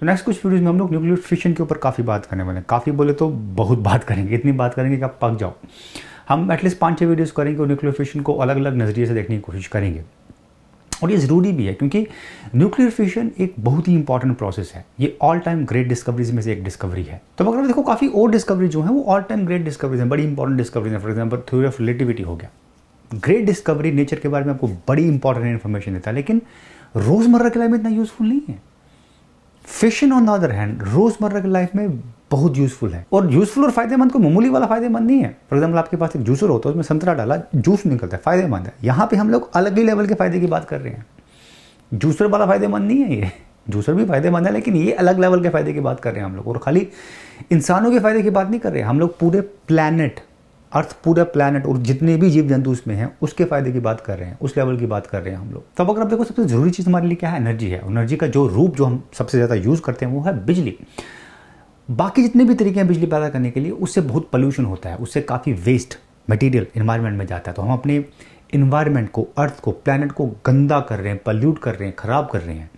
तो नेक्स्ट कुछ वीडियोज़ में हम लोग न्यूक्लियर फिशन के ऊपर काफ़ी बात करने वाले हैं काफ़ी बोले तो बहुत बात करेंगे इतनी बात करेंगे कि आप पक जाओ हम एटलीस्ट पाँच छः वीडियोज़ करेंगे और न्यूक्लियर फिशन को अलग अलग नज़रिए से देखने की कोशिश करेंगे और ये ज़रूरी भी है क्योंकि न्यूक्लियर फिशन एक बहुत ही इंपॉर्टेंट प्रोसेस है ये ऑल टाइम ग्रेट डिस्कवरीज में से एक डिस्कवरी है तो अगर देखो काफ़ी और डिस्कवरी जो है वो ऑल टाइम ग्रेट डिस्कवरीज हैं बड़ी इंपॉर्टेंट डिस्कवरीज हैं for example theory of relativity हो गया ग्रेट डिस्कवरी नेचर के बारे में आपको बड़ी इंपॉर्टेंट इन्फॉर्मेशन देता है लेकिन रोज़मर्रा के लाइफ में इतना यूजफुल नहीं है fission on the other hand रोजमर्रा की लाइफ में बहुत यूजफुल है और यूजफुल और फायदेमंद को मामूली वाला फायदेमंद नहीं है फॉर एग्जाम्पल आपके पास एक जूसर होता है उसमें संतरा डाला जूस निकलता है फायदेमंद है यहाँ पे हम लोग अलग ही लेवल के फायदे की बात कर रहे हैं जूसर वाला फायदेमंद नहीं है ये जूसर भी फायदेमंद है लेकिन ये अलग लेवल के फायदे की बात कर रहे हैं हम लोग और खाली इंसानों के फायदे की बात नहीं कर रहे हम लोग पूरे प्लानट अर्थ पूरा प्लानट और जितने भी जीव जंतु उसमें हैं उसके फायदे की बात कर रहे हैं उस लेवल की बात कर रहे हैं हम लोग तब अगर आप देखो सबसे जरूरी चीज़ हमारे लिए क्या है एनर्जी है एनर्जी का जो रूप जो हम सबसे ज़्यादा यूज़ करते हैं वो है बिजली बाकी जितने भी तरीके हैं बिजली पैदा करने के लिए उससे बहुत पोल्यूशन होता है उससे काफ़ी वेस्ट मटेरियल इन्वायरमेंट में जाता है तो हम अपने इन्वायरमेंट को अर्थ को प्लानट को गंदा कर रहे हैं पल्यूट कर रहे हैं ख़राब कर रहे हैं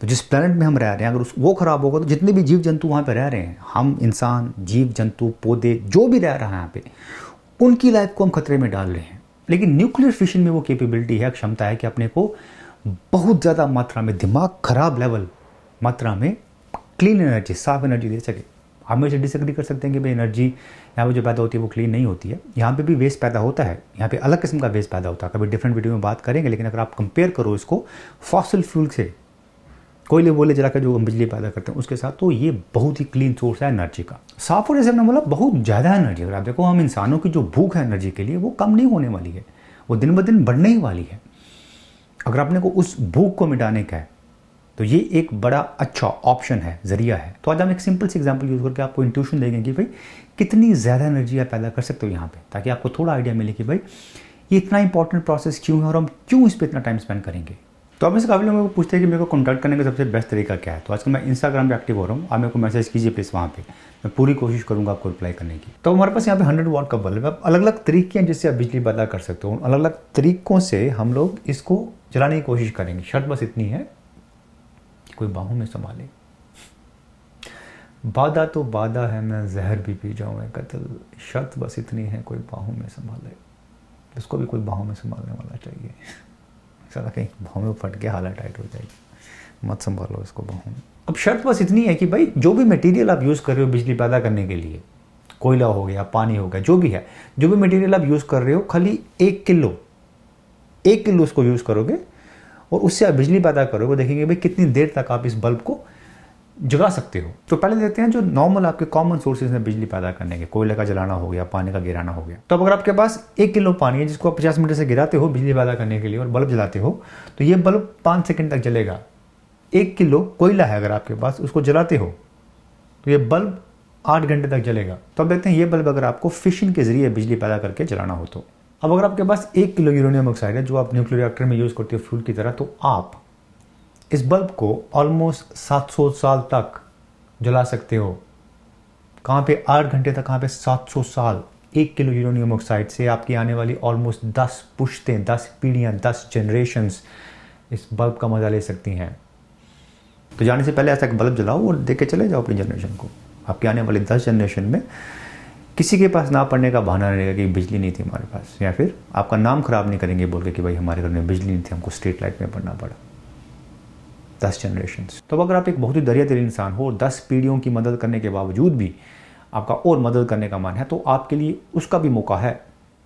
तो जिस प्लानट में हम रह रहे हैं अगर उस वो ख़राब होगा तो जितने भी जीव जंतु वहाँ पर रह रहे हैं हम इंसान जीव जंतु पौधे जो भी रह रहा है यहाँ पे उनकी लाइफ को हम खतरे में डाल रहे हैं लेकिन न्यूक्लियर फिशन में वो कैपेबिलिटी है क्षमता है कि अपने को बहुत ज़्यादा मात्रा में दिमाग खराब लेवल मात्रा में क्लीन एनर्जी साफ एनर्जी दे सके हम इसे डिसग्री कर सकते हैं कि भाई एनर्जी यहाँ पे जो पैदा होती है वो क्लीन नहीं होती है यहाँ पे भी वेस्ट पैदा होता है यहाँ पे अलग किस्म का वेस्ट पैदा होता है कभी डिफरेंट वीडियो में बात करेंगे लेकिन अगर आप कंपेयर करो इसको फॉसिल फ्यूल से कोयले वोले जला कर जो हम बिजली पैदा करते हैं उसके साथ तो ये बहुत ही क्लीन सोर्स है एनर्जी का साफ और जैसे हमने मतलब बोला बहुत ज़्यादा एनर्जी अगर आप देखो हम इंसानों की जो भूख है एनर्जी के लिए वो कम नहीं होने वाली है वो दिन ब दिन बढ़ने ही वाली है अगर आपने को उस भूख को मिटाने का है तो ये एक बड़ा अच्छा ऑप्शन है जरिया है तो आज हम एक सिंपल सी एग्जाम्पल यूज़ करके आपको इंट्यूशन देंगे कि भाई कितनी ज़्यादा एनर्जी आप पैदा कर सकते हो यहाँ पे ताकि आपको थोड़ा आइडिया मिले कि भाई ये इतना इंपॉर्टेंट प्रोसेस क्यों है और हम क्यों इस पर इतना टाइम स्पेंड करेंगे तो आप में से काफ़ी लोग को पूछते हैं कि मेरे को कॉन्टैक्ट करने का सबसे बेस्ट तरीका क्या है तो आजकल मैं इंस्टाग्राम पे एक्टिव हो रहा हूँ आप मेरे को मैसेज कीजिए प्लीज़ वहाँ पे मैं पूरी कोशिश करूँगा आपको रिप्लाई करने की तो हमारे पास यहाँ पे हंड्रेड वॉट का बल्ब है अलग अलग तरीके हैं जिससे आप बिजली पैदा कर सकते हो अलग अलग तरीकों से हम लोग इसको जलाने की कोशिश करेंगे शर्त बस इतनी है कोई बाहू में संभाले बाधा तो बाधा है मैं जहर भी पी जाऊँ मैं कतल शर्त बस इतनी है कोई बाहू में संभाले इसको भी कोई बाहू में संभालने वाला चाहिए साला कहीं भाव में फट के हालत टाइट हो जाएगी मत संभालो इसको भाव में अब शर्त बस इतनी है कि भाई जो भी मटेरियल आप यूज़ कर रहे हो बिजली पैदा करने के लिए कोयला हो गया पानी हो गया जो भी है जो भी मटेरियल आप यूज़ कर रहे हो खाली एक किलो एक किलो उसको यूज़ करोगे और उससे आप बिजली पैदा करोगे देखेंगे भाई कितनी देर तक आप इस बल्ब को जगा सकते हो तो पहले देखते हैं जो नॉर्मल आपके कॉमन सोर्सेज हैं बिजली पैदा करने के कोयले का जलाना हो गया पानी का गिराना हो गया तो अब अगर आपके पास एक किलो पानी है जिसको आप पचास मीटर से गिराते हो बिजली पैदा करने के लिए और बल्ब जलाते हो तो ये बल्ब पाँच सेकेंड तक जलेगा एक किलो कोयला है अगर आपके पास उसको जलाते हो तो ये बल्ब आठ घंटे तक जलेगा तो अब देखते हैं ये बल्ब अगर आपको फिशिंग के जरिए बिजली पैदा करके जलाना हो तो अब अगर आपके पास एक किलो यूरोनियम ऑक्साइड है जो आप न्यूक्लियर रिएक्टर में यूज़ करते हो फ्यूल की तरह तो आप इस बल्ब को ऑलमोस्ट 700 साल तक जला सकते हो कहाँ पे आठ घंटे तक कहाँ पे 700 साल एक किलो यूरोनियम ऑक्साइड से आपकी आने वाली ऑलमोस्ट दस पुश्तें दस पीढ़ियाँ दस जनरेशन्स इस बल्ब का मज़ा ले सकती हैं तो जाने से पहले ऐसा एक बल्ब जलाओ और देख के चले जाओ अपनी जनरेशन को आपकी आने वाली दस जनरेशन में किसी के पास ना पड़ने का बहाना रहेगा कि बिजली नहीं थी हमारे पास या फिर आपका नाम ख़राब नहीं करेंगे बोल के कि भाई हमारे घर में बिजली नहीं थी हमको स्ट्रीट लाइट में पढ़ना पड़ा दस जनरेशन तो अगर आप एक बहुत ही दरिया दिल इंसान हो और दस पीढ़ियों की मदद करने के बावजूद भी आपका और मदद करने का मन है तो आपके लिए उसका भी मौका है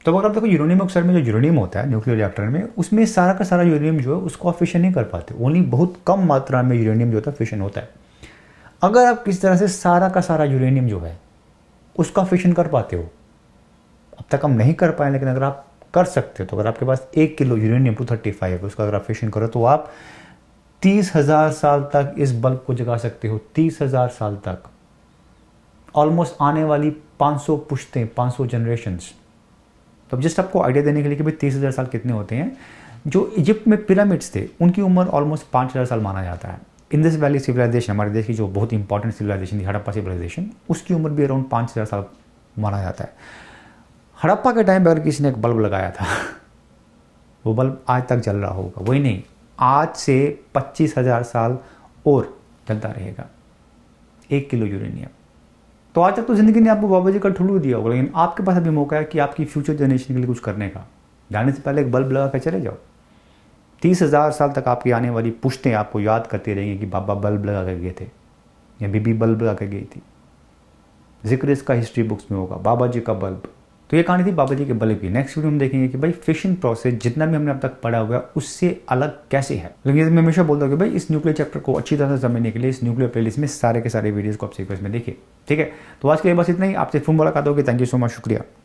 तो अगर आप देखो यूरेनियम अक्सर में जो यूरेनियम होता है न्यूक्लियर रिएक्टर में उसमें सारा का सारा यूरेनियम जो है उसको आप फिशन नहीं कर पाते ओनली बहुत कम मात्रा में यूरेनियम जो होता है फिशन होता है अगर आप किसी तरह से सारा का सारा यूरेनियम जो है उसका फिशन कर पाते हो अब तक हम नहीं कर पाए लेकिन अगर आप कर सकते हो तो अगर आपके पास एक kilo uranium two thirty five है उसका अगर आप फिशन करो तो आप तीस हजार साल तक इस बल्ब को जगा सकते हो तीस हजार साल तक ऑलमोस्ट आने वाली 500 पांच सौ जनरेशन्स तो जस्ट आपको आइडिया देने के लिए कि भाई तीस हज़ार साल कितने होते हैं जो इजिप्ट में पिरामिड्स थे उनकी उम्र ऑलमोस्ट पाँच हज़ार साल माना जाता है इंदस वैली सिविलाइजेशन हमारे देश की जो बहुत इंपॉर्टेंट सिविलाइजेशन थी हड़प्पा सिविलाइजेशन उसकी उम्र भी अराउंड पाँच हज़ार साल माना जाता है हड़प्पा के टाइम पर अगर किसी ने एक बल्ब लगाया था वो बल्ब आज तक जल रहा होगा वही नहीं आज से पच्चीस हजार साल और चलता रहेगा एक किलो यूरेनियम तो आज तक तो ज़िंदगी ने आपको बाबा जी का ठुलू दिया होगा लेकिन आपके पास अभी मौका है कि आपकी फ्यूचर जनरेशन के लिए कुछ करने का जाने से पहले एक बल्ब लगा कर चले जाओ तीस हज़ार साल तक आपकी आने वाली पुश्तें आपको याद करती रहेंगी कि बाबा बल्ब लगा कर गए थे या बीबी बल्ब लगा कर गई थी जिक्र इसका हिस्ट्री बुक्स में होगा बाबा जी का बल्ब तो ये कहानी थी बाबा जी के बल्ले की नेक्स्ट वीडियो हम देखेंगे कि भाई फिशिंग प्रोसेस जितना भी हमने अब तक पढ़ा हुआ है उससे अलग कैसे है लेकिन तो मैं हमेशा बोलता हूँ कि भाई इस न्यूक्लियर चैप्टर को अच्छी तरह से समझने के लिए इस न्यूक्लियर प्लेलिस्ट में सारे के सारे वीडियोज को आप सीक्वेंस में देखिए ठीक है तो आज के लिए बस इतना ही आपसे फोन मुलाकात होगी थैंक यू सो मच शुक्रिया